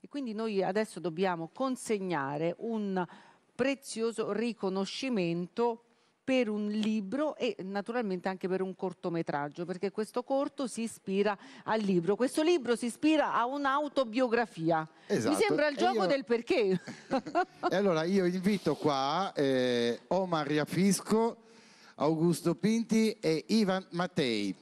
E quindi noi adesso dobbiamo consegnare un prezioso riconoscimento per un libro e naturalmente anche per un cortometraggio, perché questo corto si ispira al libro. Questo libro si ispira a un'autobiografia. Esatto. Mi sembra il gioco io... del perché. e allora io invito qua eh, Omar Riafisco, Augusto Pinti e Ivan Mattei.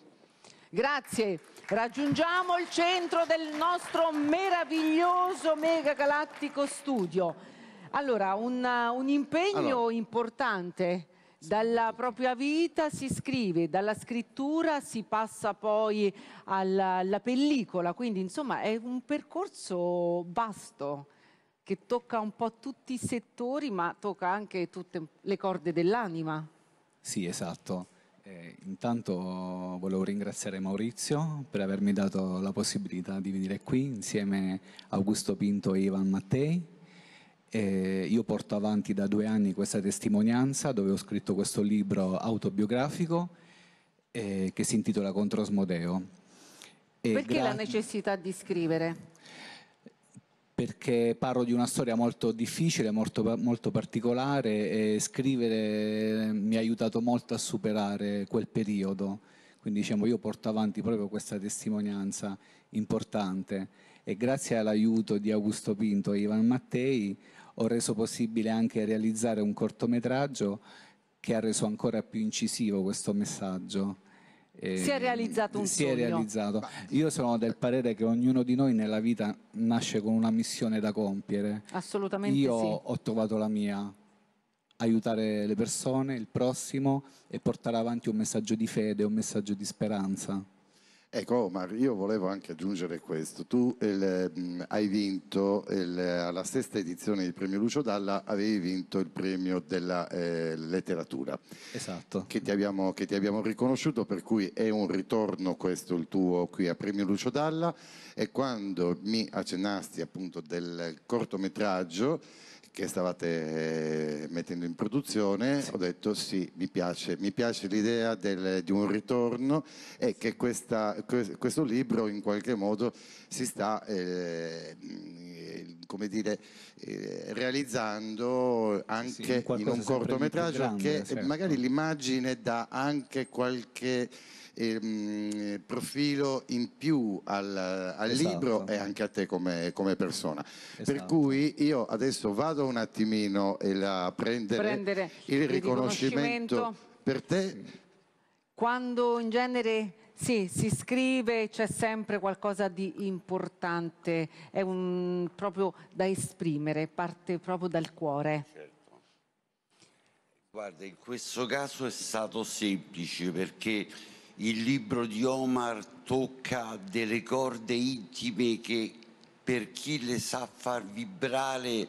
Grazie. Raggiungiamo il centro del nostro meraviglioso mega galattico studio. Allora, un, uh, un impegno allora. importante. Dalla propria vita si scrive, dalla scrittura si passa poi alla, alla pellicola, quindi insomma è un percorso vasto che tocca un po' tutti i settori, ma tocca anche tutte le corde dell'anima. Sì, esatto. Eh, intanto volevo ringraziare Maurizio per avermi dato la possibilità di venire qui insieme a Augusto Pinto e Ivan Mattei. Eh, io porto avanti da due anni questa testimonianza dove ho scritto questo libro autobiografico eh, che si intitola Controsmodeo. E Perché la necessità di scrivere? perché parlo di una storia molto difficile, molto, molto particolare e scrivere ehm, mi ha aiutato molto a superare quel periodo. Quindi diciamo, io porto avanti proprio questa testimonianza importante e grazie all'aiuto di Augusto Pinto e Ivan Mattei ho reso possibile anche realizzare un cortometraggio che ha reso ancora più incisivo questo messaggio. Eh, si è realizzato un si sogno. È realizzato. Io sono del parere che ognuno di noi nella vita nasce con una missione da compiere. Assolutamente Io sì. ho trovato la mia, aiutare le persone, il prossimo e portare avanti un messaggio di fede, un messaggio di speranza. Ecco Omar, io volevo anche aggiungere questo, tu il, mm, hai vinto il, alla sesta edizione del premio Lucio Dalla, avevi vinto il premio della eh, letteratura, esatto. che ti, abbiamo, che ti abbiamo riconosciuto, per cui è un ritorno questo il tuo qui a premio Lucio Dalla e quando mi accennasti appunto del cortometraggio, che stavate eh, mettendo in produzione, sì. ho detto sì, mi piace, mi piace l'idea del, di un ritorno e che questa, questo libro in qualche modo si sta eh, come dire, eh, realizzando anche sì, in un cortometraggio grande, che certo. magari l'immagine dà anche qualche ehm, profilo in più al, al esatto. libro e anche a te come, come persona. Esatto. Per cui io adesso vado un attimino a prendere, prendere il, il riconoscimento, riconoscimento per te. Quando in genere sì, si scrive, c'è sempre qualcosa di importante, è un, proprio da esprimere, parte proprio dal cuore. Certo. Guarda, in questo caso è stato semplice perché il libro di Omar tocca delle corde intime che per chi le sa far vibrare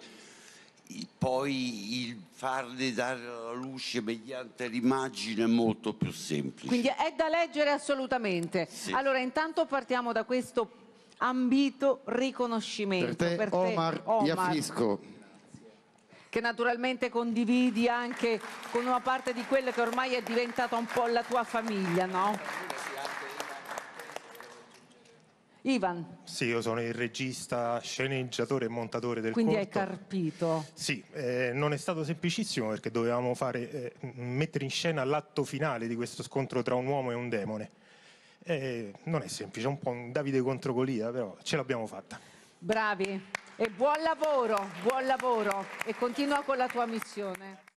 poi il farle dare la luce mediante l'immagine è molto più semplice. Quindi è da leggere assolutamente. Sì. Allora intanto partiamo da questo ambito riconoscimento. Per te, per te Omar, Omar che naturalmente condividi anche con una parte di quella che ormai è diventata un po' la tua famiglia, no? Ivan. Sì, io sono il regista, sceneggiatore e montatore del Quindi corto. Quindi hai carpito. Sì, eh, non è stato semplicissimo perché dovevamo fare, eh, mettere in scena l'atto finale di questo scontro tra un uomo e un demone. Eh, non è semplice, è un po' un Davide contro Golia, però ce l'abbiamo fatta. Bravi e buon lavoro, buon lavoro e continua con la tua missione.